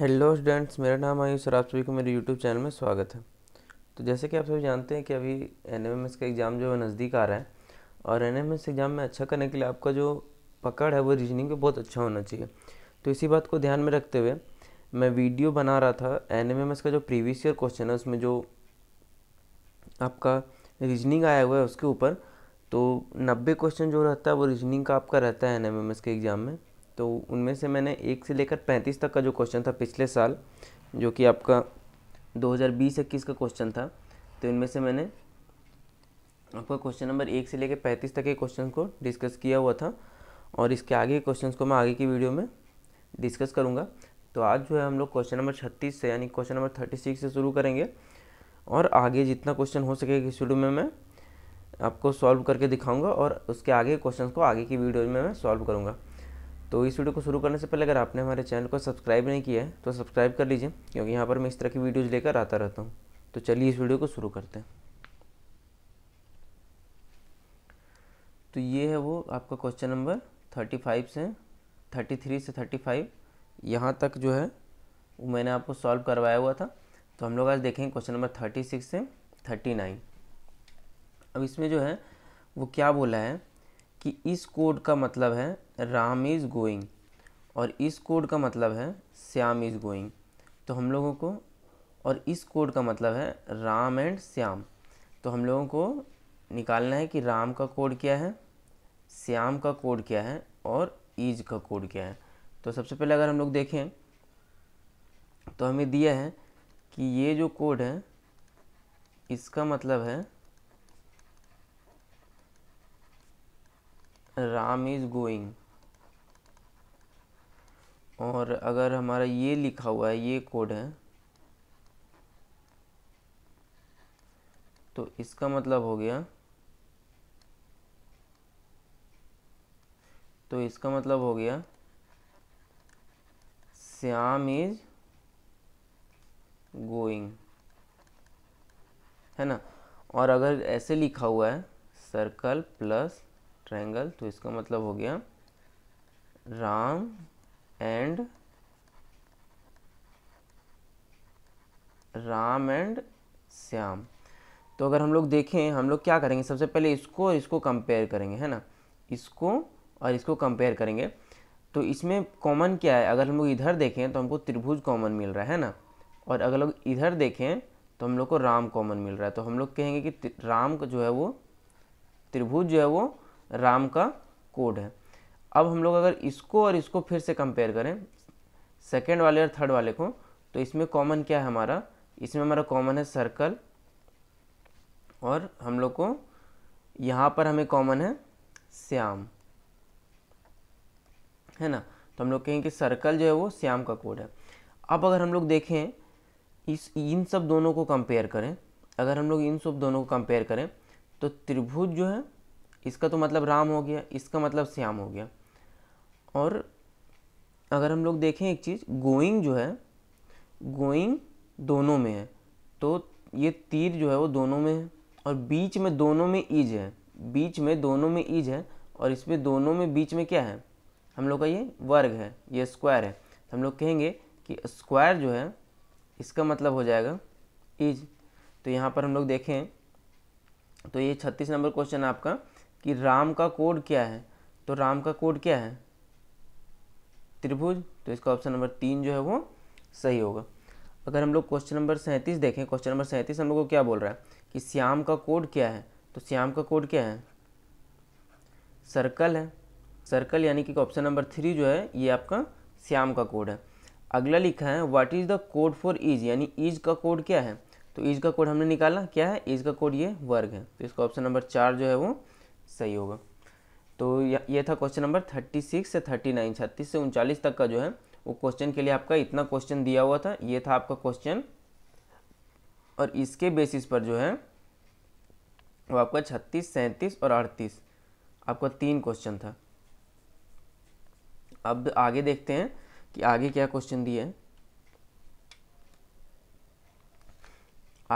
hello students मेरा नाम आयुष और आप सभी को मेरे यूट्यूब चैनल में स्वागत है तो जैसे कि आप सभी जानते हैं कि अभी एन का एग्ज़ाम जो है नज़दीक आ रहा है और एन एग्ज़ाम में अच्छा करने के लिए आपका जो पकड़ है वो रीजनिंग पे बहुत अच्छा होना चाहिए तो इसी बात को ध्यान में रखते हुए मैं वीडियो बना रहा था एन का जो प्रीवियस ईयर क्वेश्चन है उसमें जो आपका रीजनिंग आया हुआ है उसके ऊपर तो नब्बे क्वेश्चन जो रहता है वो रीजनिंग का आपका रहता है एन के एग्ज़ाम में तो उनमें से मैंने एक से लेकर पैंतीस तक का जो क्वेश्चन था पिछले साल जो कि आपका 2020-21 का क्वेश्चन था तो इनमें से मैंने आपका क्वेश्चन नंबर एक से लेकर पैंतीस तक के क्वेश्चन को डिस्कस किया हुआ था और इसके आगे के क्वेश्चन को मैं आगे की वीडियो में डिस्कस करूँगा तो आज जो है हम लोग क्वेश्चन नंबर छत्तीस से यानी क्वेश्चन नंबर थर्टी सिक्स से शुरू करेंगे और आगे जितना क्वेश्चन हो सके इस वीडियो में मैं आपको सॉल्व करके दिखाऊंगा और उसके आगे क्वेश्चन को आगे की वीडियो में मैं सॉल्व करूँगा तो इस वीडियो को शुरू करने से पहले अगर आपने हमारे चैनल को सब्सक्राइब नहीं किया है तो सब्सक्राइब कर लीजिए क्योंकि यहाँ पर मैं इस तरह की वीडियोज़ लेकर आता रहता हूँ तो चलिए इस वीडियो को शुरू करते हैं तो ये है वो आपका क्वेश्चन नंबर थर्टी फाइव से थर्टी थ्री से थर्टी फाइव यहाँ तक जो है वो मैंने आपको सॉल्व करवाया हुआ था तो हम लोग आज देखेंगे क्वेश्चन नंबर थर्टी सिक्स से थर्टी नाइन अब इसमें जो है वो क्या बोला है कि इस कोड का मतलब है राम इज़ गोइंग और इस कोड का मतलब है श्याम इज़ गोइंग तो हम लोगों को और इस कोड का मतलब है राम एंड श्याम तो हम लोगों को निकालना है कि राम का कोड क्या है श्याम का कोड क्या है और ईज का कोड क्या है तो सबसे पहले अगर हम लोग देखें तो हमें दिया है कि ये जो कोड है इसका मतलब है राम इज़ गोइंग और अगर हमारा ये लिखा हुआ है ये कोड है तो इसका मतलब हो गया तो इसका मतलब हो गया श्याम इज गोइंग है ना और अगर ऐसे लिखा हुआ है सर्कल प्लस ट्रायंगल तो इसका मतलब हो गया राम एंड राम एंड श्याम तो अगर हम लोग देखें हम लोग क्या करेंगे सबसे पहले इसको और इसको कंपेयर करेंगे है ना इसको और इसको कंपेयर करेंगे तो इसमें कॉमन क्या है अगर हम लोग इधर देखें तो हमको त्रिभुज कॉमन मिल रहा है ना और अगर लोग इधर देखें तो हम लोग को राम कॉमन मिल रहा है तो हम लोग कहेंगे कि राम का जो है वो त्रिभुज जो है वो राम का कोड है अब हम लोग अगर इसको और इसको फिर से कंपेयर करें सेकेंड वाले और थर्ड वाले को तो इसमें कॉमन क्या है हमारा इसमें हमारा कॉमन है सर्कल और हम लोग को यहाँ पर हमें कॉमन है श्याम है ना तो हम लोग कहेंगे कि सर्कल जो है वो श्याम का कोड है अब अगर हम लोग देखें इस इन सब दोनों को कंपेयर करें अगर हम लोग इन सब दोनों को कंपेयर करें तो त्रिभुज जो है इसका तो मतलब राम हो गया इसका मतलब श्याम हो गया और अगर हम लोग देखें एक चीज़ गोइंग जो है गोइंग दोनों में है तो ये तीर जो है वो दोनों में है और बीच में दोनों में इज है बीच में दोनों में इज है और इसमें दोनों में बीच में क्या है हम लोग का ये वर्ग है ये स्क्वायर है तो हम लोग कहेंगे कि स्क्वायर जो है इसका मतलब हो जाएगा इज तो यहाँ पर हम लोग देखें तो ये छत्तीस नंबर क्वेश्चन आपका कि राम का कोड क्या है तो राम का कोड क्या है त्रिभुज तो इसका ऑप्शन नंबर तीन जो है वो सही होगा अगर हम लोग क्वेश्चन नंबर सैंतीस देखें क्वेश्चन नंबर सैंतीस हम लोग को क्या बोल रहा है कि श्याम का कोड क्या है तो श्याम का कोड क्या है सर्कल है सर्कल यानी कि ऑप्शन नंबर थ्री जो है ये आपका श्याम का कोड है अगला लिखा है what is the code for ease यानी ईज का कोड क्या है तो ईज का कोड हमने निकाला क्या है ईज का कोड ये वर्ग है तो इसका ऑप्शन नंबर चार जो है वो सही होगा तो ये था क्वेश्चन नंबर थर्टी सिक्स से थर्टी नाइन छत्तीस से उनचालीस तक का जो है वो क्वेश्चन के लिए आपका इतना क्वेश्चन दिया हुआ था ये था आपका क्वेश्चन और इसके बेसिस पर जो है वो आपका छत्तीस सैंतीस और अड़तीस आपका तीन क्वेश्चन था अब आगे देखते हैं कि आगे क्या क्वेश्चन दिया है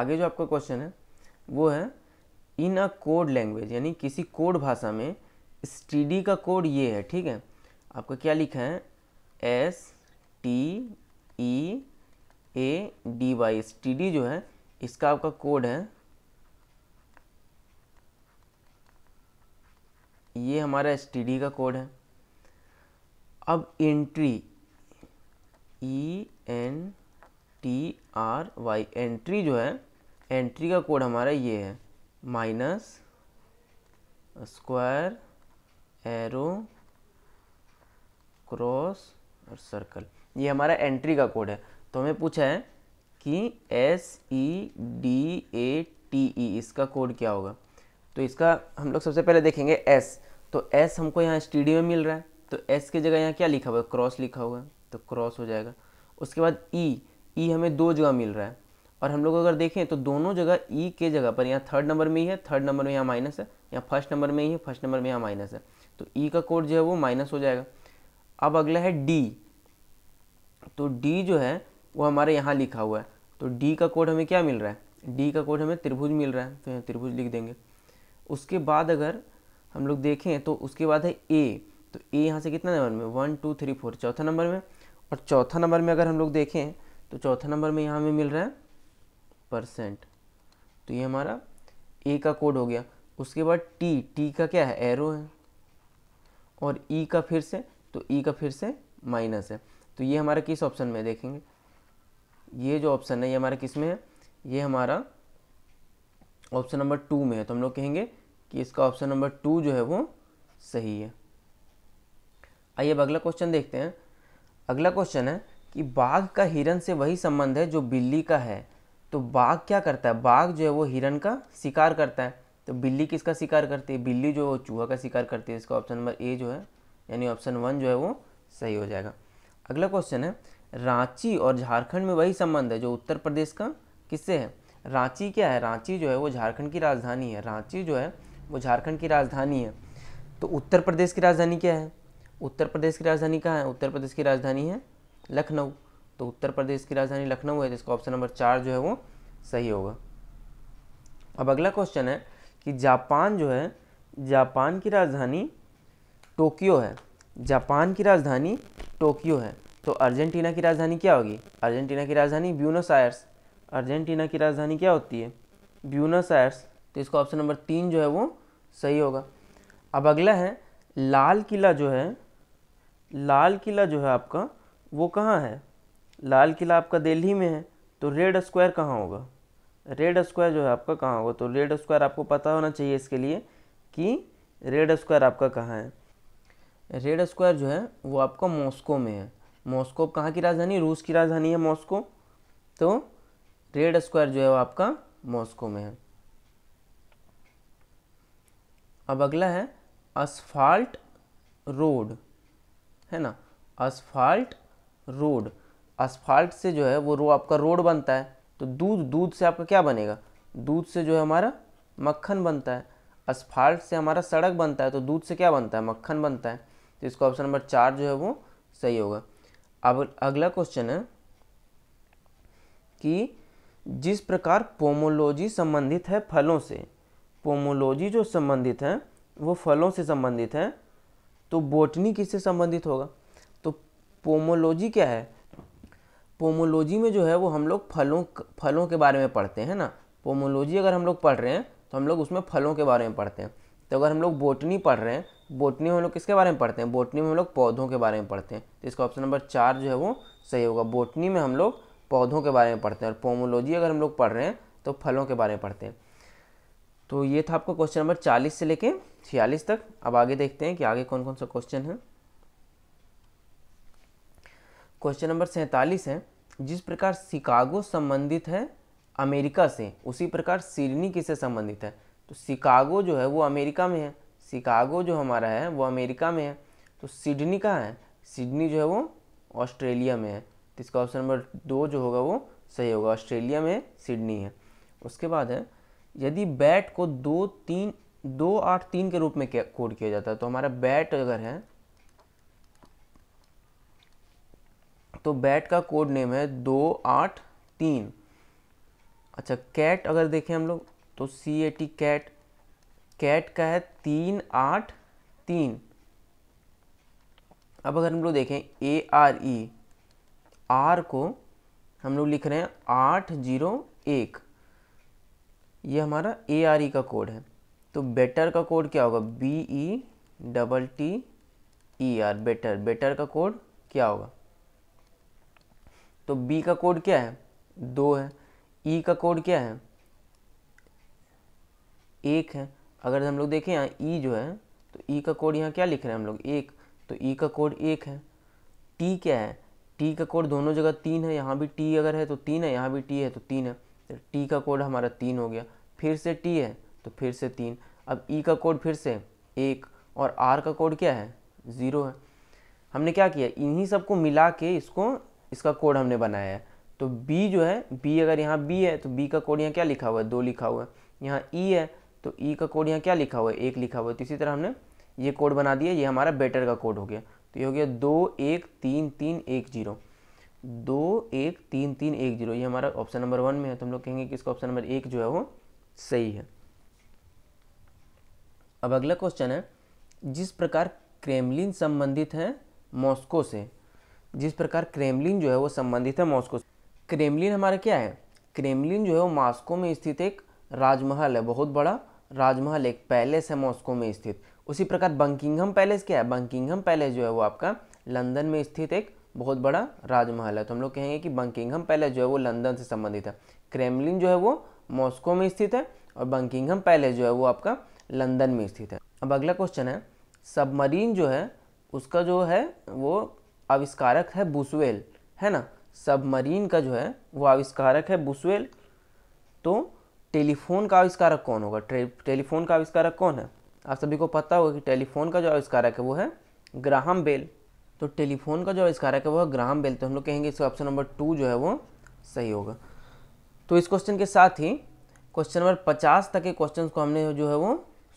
आगे जो आपका क्वेश्चन है वो है इन अ कोड लैंग्वेज यानी किसी कोड भाषा में स्टी का कोड ये है ठीक है आपका क्या लिखा है S T E A D Y T जो है इसका आपका कोड है ये हमारा एस टी का कोड है अब entry E N T R Y entry जो है एंट्री का कोड हमारा ये है माइनस स्क्वायर एरो क्रॉस और सर्कल ये हमारा एंट्री का कोड है तो हमें पूछा है कि S E D A T E इसका कोड क्या होगा तो इसका हम लोग सबसे पहले देखेंगे एस तो एस हमको यहाँ स्टीडियो में मिल रहा है तो एस की जगह यहाँ क्या लिखा हुआ है क्रॉस लिखा हुआ है तो क्रॉस हो जाएगा उसके बाद ई e, ई e हमें दो जगह मिल रहा है और हम लोग अगर देखें तो दोनों जगह ई e के जगह पर यहाँ थर्ड नंबर में ही है थर्ड नंबर में यहाँ माइनस है यहाँ फर्स्ट नंबर में ही है फर्स्ट नंबर में यहाँ माइनस है तो ई e का कोड जो है वो माइनस हो जाएगा अब अगला है डी तो डी जो है वो हमारे यहाँ लिखा हुआ है तो डी का कोड हमें क्या मिल रहा है डी का कोड हमें त्रिभुज मिल रहा है तो यहाँ त्रिभुज लिख देंगे उसके बाद अगर हम लोग देखें तो उसके बाद है ए तो ए यहाँ से कितना नंबर में वन टू थ्री फोर चौथा नंबर में और चौथा नंबर में अगर हम लोग देखें तो चौथा नंबर में यहाँ हमें मिल रहा है परसेंट तो ये हमारा ए का कोड हो गया उसके बाद टी टी का क्या है एरो है और ई e का फिर से तो ई e का फिर से माइनस है तो ये हमारा किस ऑप्शन में देखेंगे ये जो ऑप्शन है ये हमारा किस में है ये हमारा ऑप्शन नंबर टू में है तो हम लोग कहेंगे कि इसका ऑप्शन नंबर टू जो है वो सही है आइए अब अगला क्वेश्चन देखते हैं अगला क्वेश्चन है कि बाघ का हिरन से वही संबंध है जो बिल्ली का है तो बाघ क्या करता है बाघ जो है वो हिरण का शिकार करता है तो बिल्ली किसका शिकार करती है बिल्ली जो है वो चूहा का शिकार करती है इसका ऑप्शन नंबर ए जो है यानी ऑप्शन वन जो है वो सही हो जाएगा अगला क्वेश्चन है रांची और झारखंड में वही संबंध है जो उत्तर प्रदेश का किससे है रांची क्या है रांची जो है वो झारखंड की राजधानी है रांची जो है वो झारखंड की राजधानी है तो उत्तर प्रदेश की राजधानी क्या है उत्तर प्रदेश की राजधानी कहाँ है उत्तर प्रदेश की राजधानी है लखनऊ तो उत्तर प्रदेश की राजधानी लखनऊ है तो ऑप्शन नंबर चार जो है वो सही होगा अब अगला क्वेश्चन है कि जापान जो है जापान की राजधानी टोक्यो है जापान की राजधानी टोक्यो है तो अर्जेंटीना की राजधानी क्या होगी अर्जेंटीना की राजधानी ब्यूनस आयर्स अर्जेंटीना की राजधानी क्या होती है ब्यूनस आयर्स तो इसका ऑप्शन नंबर तीन जो है वो सही होगा अब अगला है लाल किला जो है लाल किला जो है आपका वो कहाँ है लाल किला आपका दिल्ली में है तो रेड स्क्वायर कहाँ होगा रेड स्क्वायर जो है आपका कहाँ होगा तो रेड स्क्वायर आपको पता होना चाहिए इसके लिए कि रेड स्क्वायर आपका कहाँ है रेड स्क्वायर जो है वो आपका मॉस्को में है मॉस्को कहाँ की राजधानी रूस की राजधानी है मॉस्को तो रेड स्क्वायर जो है वो आपका मॉस्को में है अब अगला है असफाल्ट रोड है ना असफाल्ट रोड अस्फाल्ट से जो है वो रो आपका रोड बनता है तो दूध दूध से आपका क्या बनेगा दूध से जो है हमारा मक्खन बनता है अस्फाल्ट से हमारा सड़क बनता है तो दूध से क्या बनता है मक्खन बनता है तो इसका ऑप्शन नंबर चार जो है वो सही होगा अब अगला क्वेश्चन है कि जिस प्रकार पोमोलॉजी संबंधित है फलों से पोमोलॉजी जो संबंधित है वो फलों से संबंधित है तो बोटनी किससे संबंधित होगा तो पोमोलॉजी क्या है पोमोलॉजी में जो है वो हम लोग फलों फलों के बारे में पढ़ते हैं ना पोमोलॉजी अगर हम लोग पढ़ रहे हैं तो हम लोग उसमें फलों के बारे में पढ़ते हैं तो अगर हम लोग बोटनी पढ़ रहे हैं बोटनी में हम लोग किसके बारे में पढ़ते हैं बोटनी में हम लोग पौधों के बारे में पढ़ते हैं तो इसका ऑप्शन नंबर चार जो है वो सही होगा बोटनी में हम लोग पौधों के बारे में पढ़ते हैं और पोमोलॉजी अगर हम लोग पढ़ रहे हैं तो फलों के बारे में पढ़ते हैं तो ये था आपका क्वेश्चन नंबर चालीस से लेके छियालीस तक अब आगे देखते हैं कि आगे कौन कौन सा क्वेश्चन है क्वेश्चन नंबर सैंतालीस है जिस प्रकार शिकागो संबंधित है अमेरिका से उसी प्रकार सिडनी किससे संबंधित है तो शिकागो जो है वो अमेरिका में है शिकागो जो हमारा है वो अमेरिका में है तो सिडनी कहाँ है सिडनी जो है वो ऑस्ट्रेलिया में है तो इसका ऑप्शन नंबर दो जो होगा वो सही होगा ऑस्ट्रेलिया में सिडनी है उसके बाद है यदि बैट को दो तीन दो आठ तीन के रूप में कोड किया जाता है तो हमारा बैट अगर है तो बैट का कोड नेम है दो आठ तीन अच्छा कैट अगर देखें हम लोग तो C A T cat cat का है तीन आठ तीन अब अगर हम लोग देखें ए आर ई आर को हम लोग लिख रहे हैं आठ जीरो एक ये हमारा ए आर ई का कोड है तो बेटर का कोड क्या होगा B E double T E R better better का कोड क्या होगा तो बी का कोड क्या है दो है ई e का कोड क्या है एक है अगर हम लोग देखें यहाँ ई e जो है तो ई e का कोड यहाँ क्या लिख रहे हैं हम लोग एक तो ई e का कोड एक है टी क्या है टी का कोड दोनों जगह तीन है यहाँ भी टी अगर है तो तीन है यहाँ भी टी है तो तीन है तो टी का कोड हमारा तीन हो गया फिर से टी है तो फिर से तीन अब ई e का कोड फिर से एक और आर का कोड क्या है ज़ीरो है हमने क्या किया इन्हीं सबको मिला के इसको इसका कोड हमने बनाया है तो बी जो है बी अगर यहाँ बी है तो बी का कोड यहाँ क्या लिखा हुआ है दो लिखा हुआ है यहाँ ई e है तो ई e का कोड यहाँ क्या लिखा हुआ है एक लिखा हुआ है तो इसी तरह हमने ये कोड बना दिया ये हमारा बेटर का कोड हो गया तो ये हो गया दो एक तीन तीन एक जीरो दो एक तीन तीन एक जीरो ये हमारा ऑप्शन नंबर वन में है तो हम लोग कहेंगे कि इसका ऑप्शन नंबर एक जो है वो सही है अब अगला क्वेश्चन है जिस प्रकार क्रेमलिन संबंधित है मॉस्को से जिस प्रकार क्रेमलिन जो है वो संबंधित है मॉस्को से क्रेमलिन हमारा क्या है क्रेमलिन जो है वो मॉस्को में स्थित एक राजमहल है बहुत बड़ा राजमहल एक पैलेस है मॉस्को में स्थित उसी प्रकार बंकिंगम पैलेस क्या है बंकिंगम पैलेस जो है वो आपका लंदन में स्थित एक बहुत बड़ा राजमहल है तो हम लोग कहेंगे कि बंकिंगम पैलेस जो है वो लंदन से संबंधित है क्रेमलिन जो है वो मॉस्को में स्थित है और बंकिंगम पैलेस जो है वो आपका लंदन में स्थित है अब अगला क्वेश्चन है सबमरीन जो है उसका जो है वो आविष्कारक है बुसवेल है ना सबमरीन का जो है वो आविष्कारक है बुसवेल तो टेलीफोन का आविष्कारक कौन होगा टेलीफोन का आविष्कारक कौन है आप सभी को पता होगा कि टेलीफोन का जो आविष्कारक है वो है ग्राहम बेल तो टेलीफोन का जो आविष्कारक है वो है ग्राहम बेल तो हम लोग कहेंगे इसका ऑप्शन नंबर टू जो है वो सही होगा तो इस क्वेश्चन के साथ ही क्वेश्चन नंबर पचास तक के क्वेश्चन को हमने जो है वो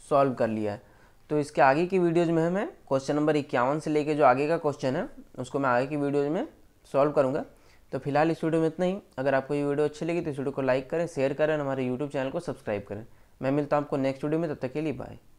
सॉल्व कर लिया है तो इसके आगे की वीडियोज़ में हमें क्वेश्चन नंबर इक्यावन से लेके जो आगे का क्वेश्चन है उसको मैं आगे की वीडियोज़ में सॉल्व करूँगा तो फिलहाल इस वीडियो में इतना ही अगर आपको ये वीडियो अच्छी लगी तो इस वीडियो को लाइक करें शेयर करें हमारे यूट्यूब चैनल को सब्सक्राइब करें मैं मिलता हूँ आपको नेक्स्ट वीडियो में तब तक के लिए बाय